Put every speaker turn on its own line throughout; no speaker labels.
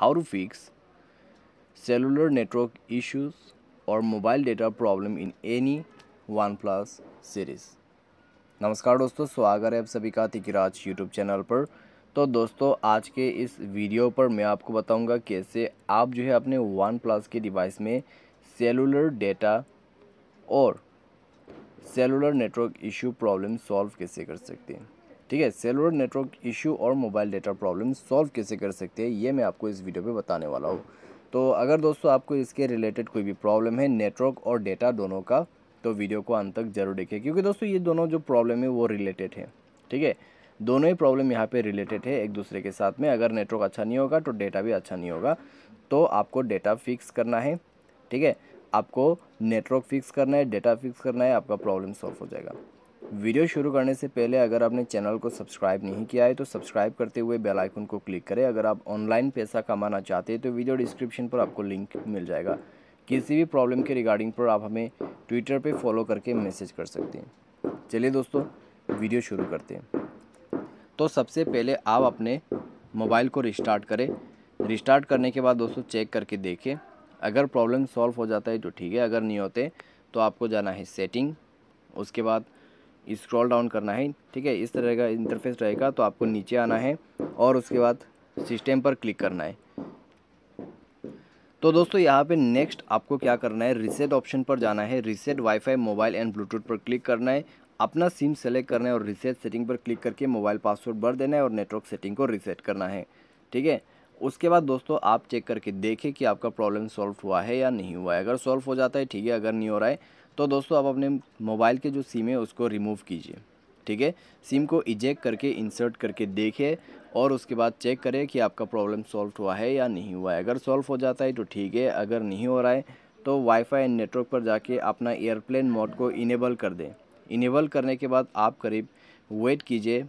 how to fix cellular network issues or mobile data problem in any OnePlus series. नमस्कार दोस्तों स्वागत है आप सभी का तिकिराज यूट्यूब चैनल पर तो दोस्तों आज के इस वीडियो पर मैं आपको बताऊंगा कैसे आप जो है अपने वन प्लस के डिवाइस में सेलुलर डेटा और cellular network issue problem solve कैसे कर सकते हैं ठीक है सेलुलर नेटवर्क इशू और मोबाइल डेटा प्रॉब्लम सॉल्व कैसे कर सकते हैं ये मैं आपको इस वीडियो पे बताने वाला हूँ तो अगर दोस्तों आपको इसके रिलेटेड कोई भी प्रॉब्लम है नेटवर्क और डेटा दोनों का तो वीडियो को अंत तक जरूर देखें क्योंकि दोस्तों ये दोनों जो प्रॉब्लम है वो रिलेटेड है ठीक है दोनों ही प्रॉब्लम यहाँ पर रिलेटेड है एक दूसरे के साथ में अगर नेटवर्क अच्छा नहीं होगा तो डेटा भी अच्छा नहीं होगा तो आपको डेटा फिक्स करना है ठीक है आपको नेटवर्क फिक्स करना है डेटा फिक्स करना है आपका प्रॉब्लम सॉल्व हो जाएगा वीडियो शुरू करने से पहले अगर आपने चैनल को सब्सक्राइब नहीं किया है तो सब्सक्राइब करते हुए बेल आइकन को क्लिक करें अगर आप ऑनलाइन पैसा कमाना चाहते हैं तो वीडियो डिस्क्रिप्शन पर आपको लिंक मिल जाएगा किसी भी प्रॉब्लम के रिगार्डिंग पर आप हमें ट्विटर पर फॉलो करके मैसेज कर सकते हैं चलिए दोस्तों वीडियो शुरू करते हैं तो सबसे पहले आप अपने मोबाइल को रिस्टार्ट करें रिस्टार्ट करने के बाद दोस्तों चेक करके देखें अगर प्रॉब्लम सॉल्व हो जाता है तो ठीक है अगर नहीं होते तो आपको जाना है सेटिंग उसके बाद स्क्रॉल डाउन करना है ठीक है इस तरह का इंटरफेस रहेगा तो आपको नीचे आना है और उसके बाद सिस्टम पर क्लिक करना है तो दोस्तों यहाँ पे नेक्स्ट आपको क्या करना है रिसेट ऑप्शन पर जाना है reset wifi mobile and bluetooth पर क्लिक करना है अपना सिम सेलेक्ट करना है और रिसेट सेटिंग पर क्लिक करके मोबाइल पासवर्ड भर देना है और नेटवर्क सेटिंग को रिसेट करना है ठीक है उसके बाद दोस्तों आप चेक करके देखें कि आपका प्रॉब्लम सॉल्व हुआ है या नहीं हुआ है अगर सॉल्व हो जाता है ठीक है अगर नहीं हो रहा है तो दोस्तों आप अपने मोबाइल के जो सिम है उसको रिमूव कीजिए ठीक है सिम को इजेक्ट करके इंसर्ट करके देखें और उसके बाद चेक करें कि आपका प्रॉब्लम सॉल्व हुआ है या नहीं हुआ है अगर सॉल्व हो जाता है तो ठीक है अगर नहीं हो रहा है तो वाईफाई नेटवर्क पर जाके अपना एयरप्लेन मोड को इनेबल कर दें इनेबल करने के बाद आप करीब वेट कीजिए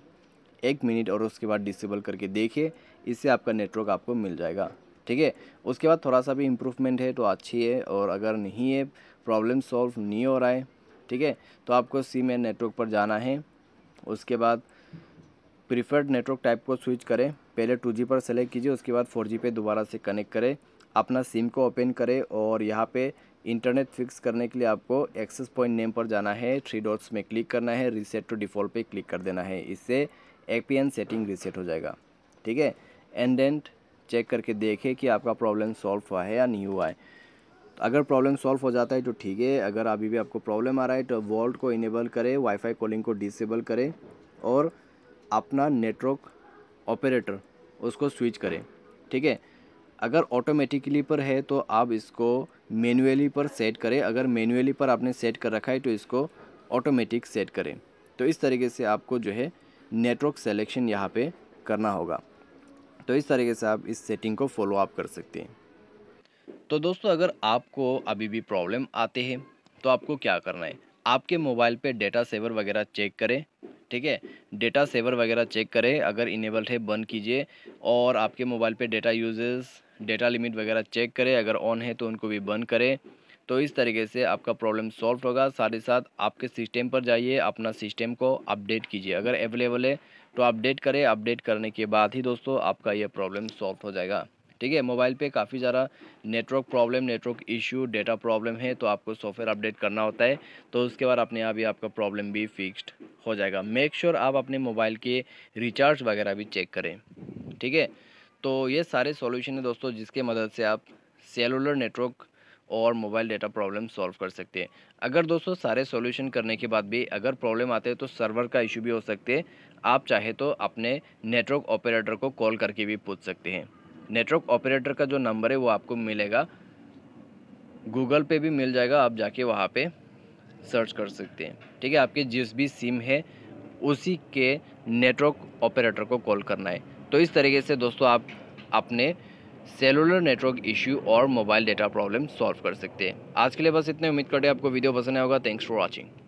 एक मिनट और उसके बाद डिसेबल करके देखिए इससे आपका नेटवर्क आपको मिल जाएगा ठीक है उसके बाद थोड़ा सा भी इम्प्रूवमेंट है तो अच्छी है और अगर नहीं है प्रॉब्लम सॉल्व नहीं हो रहा है ठीक है तो आपको सी में नेटवर्क पर जाना है उसके बाद प्रीफर्ड नेटवर्क टाइप को स्विच करें पहले जी पर सेलेक्ट कीजिए उसके बाद जी पे दोबारा से कनेक्ट करें अपना सिम को ओपन करें और यहाँ पे इंटरनेट फिक्स करने के लिए आपको एक्सेस पॉइंट नेम पर जाना है थ्री डॉट्स में क्लिक करना है रीसेट टू डिफ़ॉल्ट पे क्लिक कर देना है इससे ए सेटिंग रीसेट हो जाएगा ठीक है एंड एंड चेक करके देखें कि आपका प्रॉब्लम सॉल्व हुआ है या नहीं हुआ है अगर प्रॉब्लम सॉल्व हो जाता है तो ठीक है अगर अभी भी आपको प्रॉब्लम आ रहा है तो वॉल्ट को इनेबल करें वाईफाई कॉलिंग को डिसेबल करें और अपना नेटवर्क ऑपरेटर उसको स्विच करें ठीक है अगर ऑटोमेटिकली पर है तो आप इसको मैनुअली पर सेट करें अगर मैनुअली पर आपने सेट कर रखा है तो इसको ऑटोमेटिक सेट करें तो इस तरीके से आपको जो है नेटवर्क सेलेक्शन यहाँ पे करना होगा तो इस तरीके से आप इस सेटिंग को फॉलो अप कर सकते हैं तो दोस्तों अगर आपको अभी भी प्रॉब्लम आते हैं तो आपको क्या करना है आपके मोबाइल पे डेटा सेवर वगैरह चेक करें ठीक है डेटा सेवर वगैरह चेक करें अगर इनेबल्ड है बंद कीजिए और आपके मोबाइल पे डेटा यूजेस डेटा लिमिट वगैरह चेक करें अगर ऑन है तो उनको भी बंद करें तो इस तरीके से आपका प्रॉब्लम सॉल्व होगा साथ ही साथ आपके सिस्टम पर जाइए अपना सिस्टम को अपडेट कीजिए अगर अवेलेबल है तो अपडेट करें अपडेट करने के बाद ही दोस्तों आपका यह प्रॉब्लम सॉल्व हो जाएगा ठीक है मोबाइल पे काफ़ी ज़्यादा network problem network issue data problem है तो आपको सॉफ्टवेयर अपडेट करना होता है तो उसके बाद अपने आप ही आपका प्रॉब्लम भी फिक्स्ड हो जाएगा मेक श्योर sure आप अपने मोबाइल के रिचार्ज वगैरह भी चेक करें ठीक है तो ये सारे सॉल्यूशन है दोस्तों जिसके मदद से आप सेलुलर नेटवर्क और मोबाइल डेटा प्रॉब्लम सॉल्व कर सकते हैं अगर दोस्तों सारे सॉल्यूशन करने के बाद भी अगर प्रॉब्लम आते हैं तो सर्वर का इशू भी हो सकते हैं आप चाहे तो अपने नेटवर्क ऑपरेटर को कॉल करके भी पूछ सकते हैं नेटवर्क ऑपरेटर का जो नंबर है वो आपको मिलेगा गूगल पे भी मिल जाएगा आप जाके वहाँ पे सर्च कर सकते हैं ठीक है आपके जिस भी सिम है उसी के नेटवर्क ऑपरेटर को कॉल करना है तो इस तरीके से दोस्तों आप अपने सेलुलर नेटवर्क इश्यू और मोबाइल डेटा प्रॉब्लम सॉल्व कर सकते हैं आज के लिए बस इतने उम्मीद करते हैं आपको वीडियो पसंद आएगा थैंक्स फॉर वॉचिंग